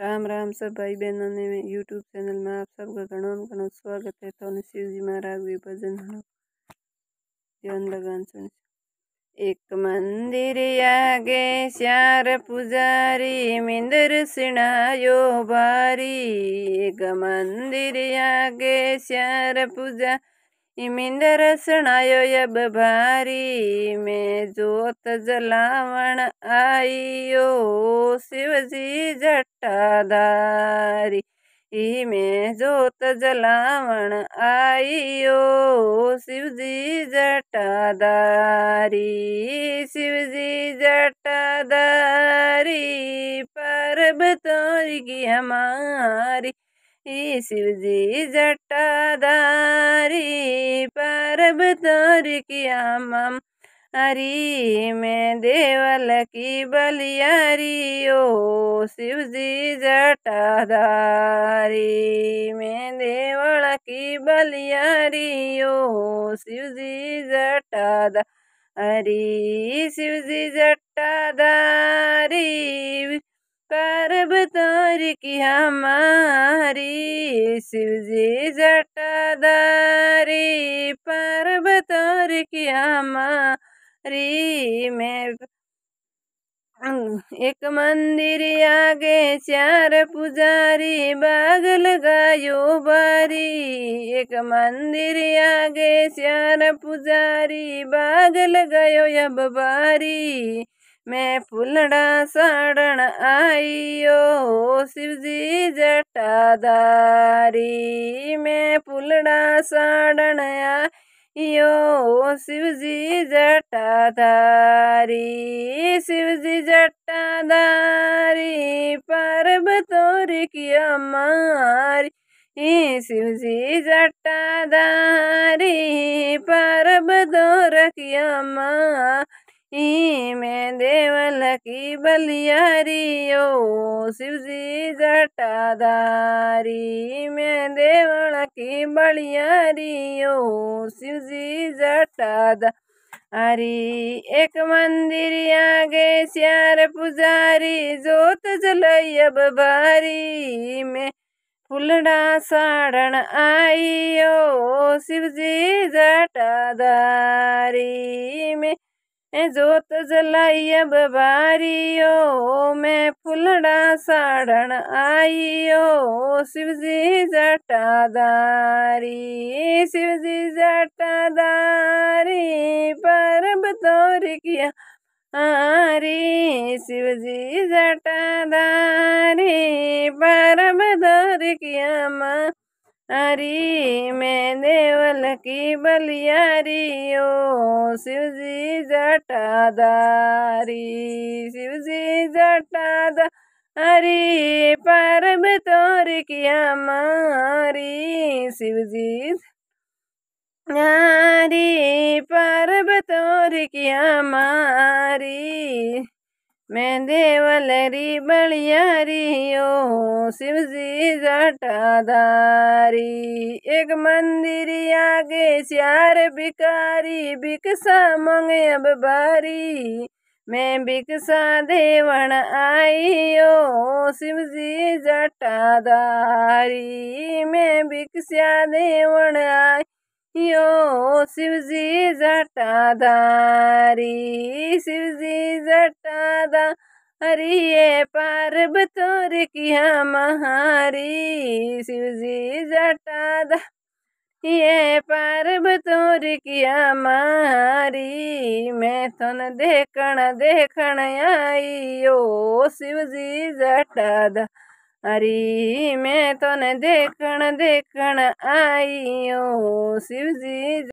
राम राम सब भाई बहनों ने यूट्यूब चैनल में आप सबका घणो घणो स्वागत है तो शिव जी महाराज भी भजन हाँ ध्यान लगान सुन एक मंदिर आगे श्यार पुजारी मिंदर सुनायो बारी एक मंदिर आगे श्यार पुजारी मिंदर सुनायो यब भारी में जोत जलावण आइयो शिवजी जटाधारी ई में जोत जलावण आइयो शिवजी जटाधारी शिवजी जटाधारी पर्वतोरी की हमारी ई शिवजी जटाधारी पर्वतोरी की हम हरी मैं देवल की बलियारी ओ शिव जी जटाधारी मैं देवल की बलियारी ओ शिव जी जटाधारी शिव जी जटाधारी पर्वतार की हमारी शिव जी जटाधारी पर्वतार की हमारी री में अं, एक मंदिर आगे चार पुजारी बाग लगायो बारी एक मंदिर आगे चार पुजारी बाग लगायो अब बारी मैं फुलड़ा साड़न आइयो शिवजी जटादारी मैं फुलड़ा साड़न आ यो शिव जी जटाधारी शिव जी पर्व पर्वतोर की अमारी शिव जी जटाधारी पर्वतोर की अमारी मैं दे काल की बलियारियो शिव जी जटाधारी मैं देवण की बलियारियो शिव जी जटाधारी हरी एक मंदिर आगे श्यार पुजारी जोत जलई अब बारी में फुलड़ा साड़न आई ओ शिवजी जटादारी में जोत जलाई बारी ओ मैं फुलड़ा साड़न आइयो शिवजी दारी शिवजी दारी पर बतौर किया आरी शिवजी दारी हरी मैं देवल की बलियारी ओ शिवजी जटादारी शिवजी जटादा हरी पर्व तोर किया मारी शिवजी हरी पर्व तोर किया मारी मैं देवलरी बलियारी ओ शिव जी एक मंदिर आगे चार बिकारी बिकसा मंगे अब बारी मैं बिकसा देवण आई ओ शिवजी जी जटाधारी मैं बिकसा देवण आई यो शिवजी दारी शिवजी जटाधा हरिये तोर किया महारी शिवजी दा ये तोर किया महारी मैं थन देखण देखण आई ओ शिवजी दा हरी मैं तो न देखण देखण आई ओ शिव जी